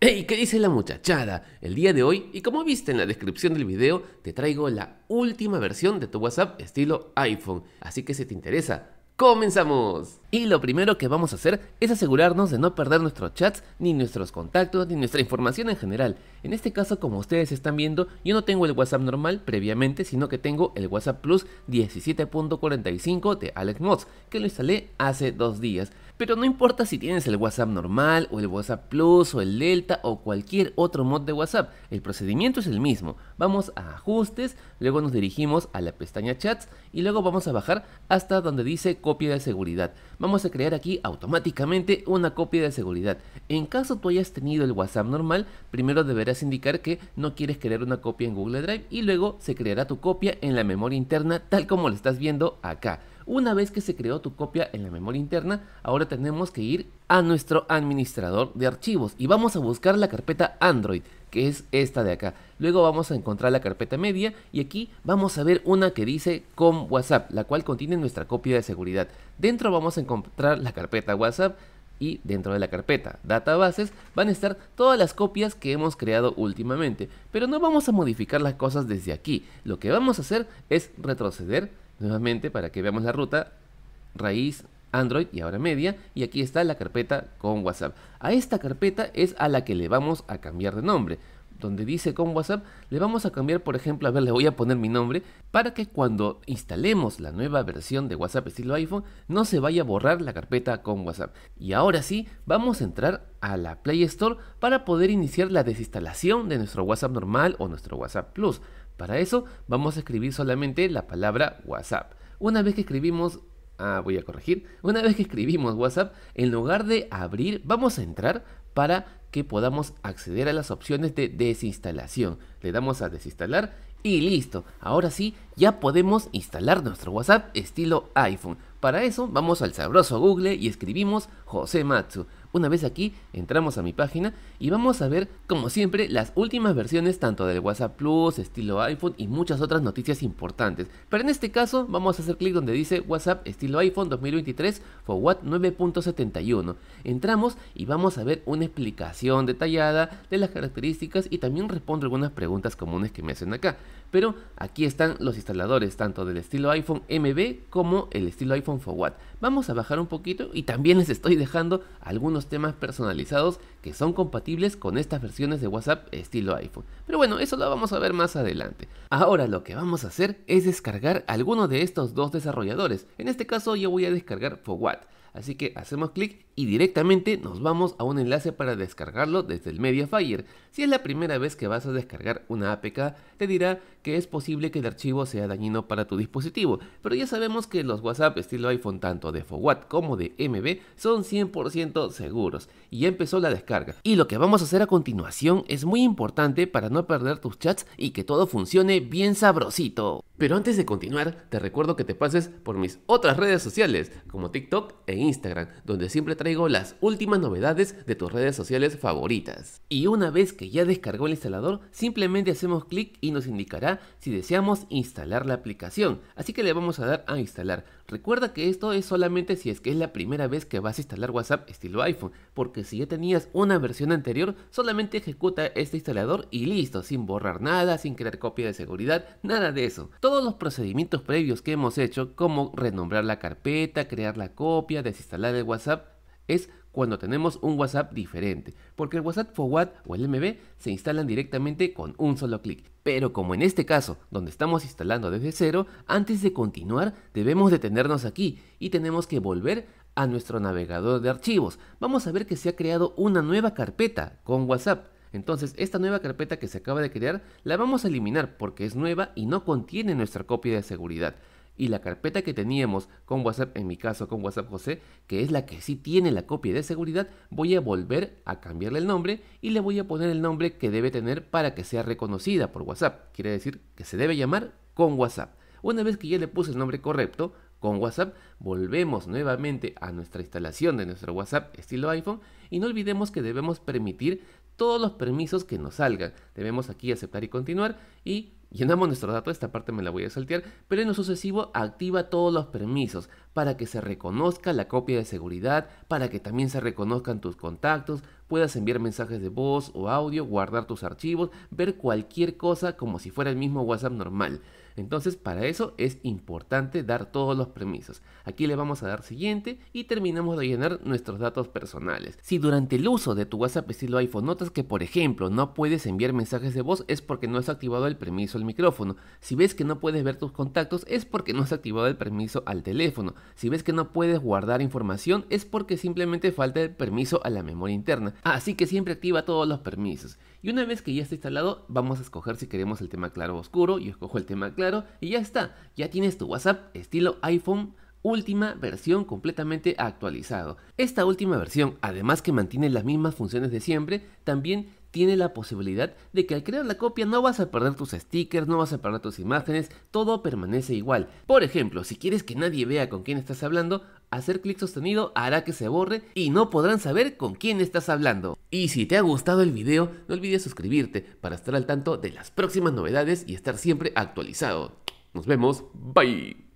¡Hey! ¿Qué dice la muchachada? El día de hoy, y como viste en la descripción del video, te traigo la última versión de tu WhatsApp estilo iPhone. Así que si te interesa, ¡comenzamos! Y lo primero que vamos a hacer es asegurarnos de no perder nuestros chats, ni nuestros contactos, ni nuestra información en general. En este caso, como ustedes están viendo, yo no tengo el WhatsApp normal previamente, sino que tengo el WhatsApp Plus 17.45 de Alex Mods, que lo instalé hace dos días. Pero no importa si tienes el WhatsApp normal o el WhatsApp Plus o el Delta o cualquier otro mod de WhatsApp, el procedimiento es el mismo. Vamos a ajustes, luego nos dirigimos a la pestaña chats y luego vamos a bajar hasta donde dice copia de seguridad. Vamos a crear aquí automáticamente una copia de seguridad. En caso tú hayas tenido el WhatsApp normal, primero deberás indicar que no quieres crear una copia en Google Drive y luego se creará tu copia en la memoria interna tal como lo estás viendo acá. Una vez que se creó tu copia en la memoria interna, ahora tenemos que ir a nuestro administrador de archivos y vamos a buscar la carpeta Android, que es esta de acá. Luego vamos a encontrar la carpeta media y aquí vamos a ver una que dice con WhatsApp, la cual contiene nuestra copia de seguridad. Dentro vamos a encontrar la carpeta WhatsApp, y dentro de la carpeta databases van a estar todas las copias que hemos creado últimamente, pero no vamos a modificar las cosas desde aquí, lo que vamos a hacer es retroceder Nuevamente, para que veamos la ruta, raíz, Android y ahora media. Y aquí está la carpeta con WhatsApp. A esta carpeta es a la que le vamos a cambiar de nombre. Donde dice con WhatsApp, le vamos a cambiar, por ejemplo, a ver, le voy a poner mi nombre para que cuando instalemos la nueva versión de WhatsApp estilo iPhone, no se vaya a borrar la carpeta con WhatsApp. Y ahora sí, vamos a entrar a la Play Store para poder iniciar la desinstalación de nuestro WhatsApp normal o nuestro WhatsApp Plus. Para eso vamos a escribir solamente la palabra WhatsApp. Una vez que escribimos, ah, voy a corregir, una vez que escribimos WhatsApp, en lugar de abrir, vamos a entrar para que podamos acceder a las opciones de desinstalación. Le damos a desinstalar y listo. Ahora sí, ya podemos instalar nuestro WhatsApp estilo iPhone. Para eso vamos al sabroso Google y escribimos José Matsu. Una vez aquí, entramos a mi página y vamos a ver, como siempre, las últimas versiones tanto del WhatsApp Plus, estilo iPhone y muchas otras noticias importantes. Pero en este caso, vamos a hacer clic donde dice WhatsApp estilo iPhone 2023 what 9.71. Entramos y vamos a ver una explicación detallada de las características y también respondo algunas preguntas comunes que me hacen acá. Pero aquí están los instaladores tanto del estilo iPhone MB como el estilo iPhone what, Vamos a bajar un poquito y también les estoy dejando algunos temas personalizados que son compatibles con estas versiones de WhatsApp estilo iPhone. Pero bueno, eso lo vamos a ver más adelante. Ahora lo que vamos a hacer es descargar alguno de estos dos desarrolladores. En este caso yo voy a descargar Forward. Así que hacemos clic y directamente nos vamos a un enlace para descargarlo desde el Mediafire. Si es la primera vez que vas a descargar una APK, te dirá que es posible que el archivo sea dañino para tu dispositivo, pero ya sabemos que los WhatsApp estilo iPhone tanto de FOWAT como de MB son 100% seguros y empezó la descarga. Y lo que vamos a hacer a continuación es muy importante para no perder tus chats y que todo funcione bien sabrosito. Pero antes de continuar, te recuerdo que te pases por mis otras redes sociales como TikTok e Instagram, donde siempre traigo las últimas novedades de tus redes sociales favoritas. Y una vez que ya descargó el instalador, simplemente hacemos clic y nos indicará si deseamos instalar la aplicación. Así que le vamos a dar a instalar. Recuerda que esto es solamente si es que es la primera vez que vas a instalar WhatsApp estilo iPhone, porque si ya tenías una versión anterior, solamente ejecuta este instalador y listo, sin borrar nada, sin crear copia de seguridad, nada de eso. Todos los procedimientos previos que hemos hecho, como renombrar la carpeta, crear la copia, desinstalar el WhatsApp, es cuando tenemos un WhatsApp diferente, porque el WhatsApp What o el MB se instalan directamente con un solo clic. Pero como en este caso, donde estamos instalando desde cero, antes de continuar debemos detenernos aquí y tenemos que volver a nuestro navegador de archivos. Vamos a ver que se ha creado una nueva carpeta con WhatsApp. Entonces, esta nueva carpeta que se acaba de crear la vamos a eliminar porque es nueva y no contiene nuestra copia de seguridad y la carpeta que teníamos con WhatsApp, en mi caso con WhatsApp José, que es la que sí tiene la copia de seguridad, voy a volver a cambiarle el nombre y le voy a poner el nombre que debe tener para que sea reconocida por WhatsApp. Quiere decir que se debe llamar con WhatsApp. Una vez que ya le puse el nombre correcto, con WhatsApp volvemos nuevamente a nuestra instalación de nuestro WhatsApp estilo iPhone y no olvidemos que debemos permitir todos los permisos que nos salgan. Debemos aquí aceptar y continuar y Llenamos nuestros datos esta parte me la voy a saltear, pero en lo sucesivo activa todos los permisos para que se reconozca la copia de seguridad, para que también se reconozcan tus contactos, puedas enviar mensajes de voz o audio, guardar tus archivos, ver cualquier cosa como si fuera el mismo WhatsApp normal. Entonces para eso es importante dar todos los permisos. Aquí le vamos a dar siguiente y terminamos de llenar nuestros datos personales. Si durante el uso de tu WhatsApp estilo iPhone notas que por ejemplo no puedes enviar mensajes de voz es porque no has activado el permiso el micrófono. Si ves que no puedes ver tus contactos es porque no has activado el permiso al teléfono. Si ves que no puedes guardar información es porque simplemente falta el permiso a la memoria interna. Así que siempre activa todos los permisos. Y una vez que ya está instalado, vamos a escoger si queremos el tema claro o oscuro. Yo escojo el tema claro y ya está. Ya tienes tu WhatsApp estilo iPhone última versión completamente actualizado. Esta última versión, además que mantiene las mismas funciones de siempre, también tiene la posibilidad de que al crear la copia no vas a perder tus stickers, no vas a perder tus imágenes, todo permanece igual. Por ejemplo, si quieres que nadie vea con quién estás hablando, hacer clic sostenido hará que se borre y no podrán saber con quién estás hablando. Y si te ha gustado el video, no olvides suscribirte para estar al tanto de las próximas novedades y estar siempre actualizado. Nos vemos, bye.